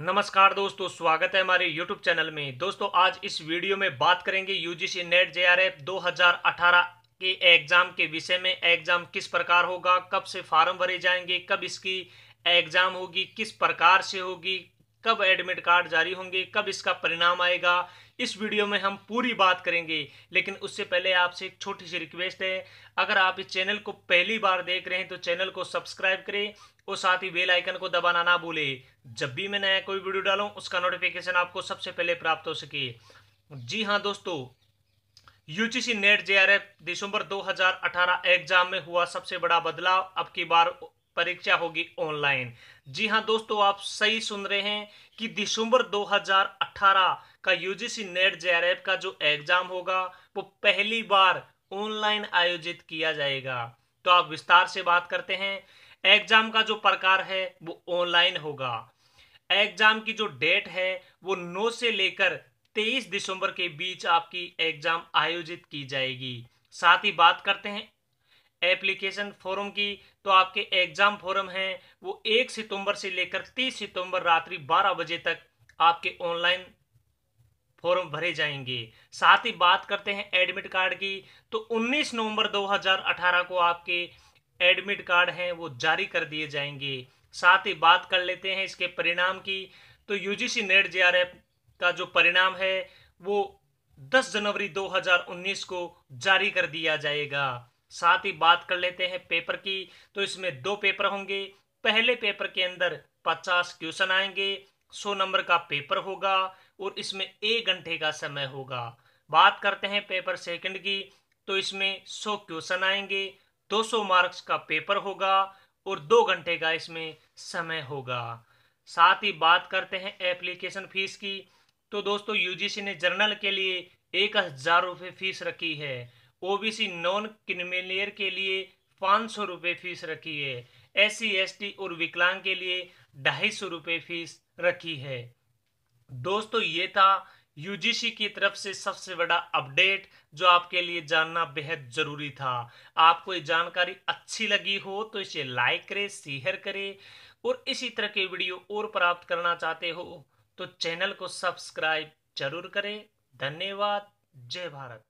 नमस्कार दोस्तों स्वागत है हमारे YouTube चैनल में दोस्तों आज इस वीडियो में बात करेंगे यूजीसी नेट जेआरएफ 2018 के एग्ज़ाम के विषय में एग्ज़ाम किस प्रकार होगा कब से फार्म भरे जाएंगे कब इसकी एग्ज़ाम होगी किस प्रकार से होगी कब एडमिट कार्ड जारी होंगे कब इसका परिणाम आएगा इस वीडियो में हम पूरी बात करेंगे लेकिन उससे पहले आपसे एक छोटी सी रिक्वेस्ट है अगर आप इस चैनल को पहली बार देख रहे हैं तो चैनल को सब्सक्राइब करें और साथ ही बेल आइकन को दबाना ना भूले जब भी मैं नया कोई वीडियो डालू उसका नोटिफिकेशन आपको सबसे पहले प्राप्त हो सके जी हाँ दोस्तों यूजीसी नेट जे दिसंबर 2018 एग्जाम में हुआ सबसे बड़ा बदलाव अब की बार परीक्षा होगी ऑनलाइन जी हाँ दोस्तों आप सही सुन रहे हैं कि दिसंबर 2018 का यूजीसी नेट जे का जो एग्जाम होगा वो पहली बार ऑनलाइन आयोजित किया जाएगा तो आप विस्तार से बात करते हैं एग्जाम का जो प्रकार है वो ऑनलाइन होगा एग्जाम की जो डेट है वो 9 से लेकर 23 दिसंबर के बीच आपकी एग्जाम आयोजित की जाएगी साथ ही बात करते हैं एप्लीकेशन फॉरम की तो आपके एग्ज़ाम फॉरम हैं वो एक सितंबर से लेकर तीस सितंबर रात्रि बारह बजे तक आपके ऑनलाइन फॉर्म भरे जाएंगे साथ ही बात करते हैं एडमिट कार्ड की तो 19 नवंबर 2018 को आपके एडमिट कार्ड हैं वो जारी कर दिए जाएंगे साथ ही बात कर लेते हैं इसके परिणाम की तो यूजीसी नेट जे का जो परिणाम है वो 10 जनवरी 2019 को जारी कर दिया जाएगा साथ ही बात कर लेते हैं पेपर की तो इसमें दो पेपर होंगे पहले पेपर के अंदर पचास क्वेश्चन आएंगे सौ नंबर का पेपर होगा और इसमें एक घंटे का समय होगा बात करते हैं पेपर सेकंड की तो इसमें सौ क्वेश्चन आएंगे 200 मार्क्स का पेपर होगा और दो घंटे का इसमें समय होगा साथ ही बात करते हैं एप्लीकेशन फीस की तो दोस्तों यूजीसी ने जर्नल के लिए एक हज़ार रुपये फीस रखी है ओबीसी नॉन क्रिमिलियर के लिए पाँच सौ रुपये फीस रखी है एस सी और विकलांग के लिए ढाई सौ रुपये फीस रखी है दोस्तों ये था यूजीसी की तरफ से सबसे बड़ा अपडेट जो आपके लिए जानना बेहद ज़रूरी था आपको ये जानकारी अच्छी लगी हो तो इसे लाइक करें शेयर करें और इसी तरह के वीडियो और प्राप्त करना चाहते हो तो चैनल को सब्सक्राइब जरूर करें धन्यवाद जय भारत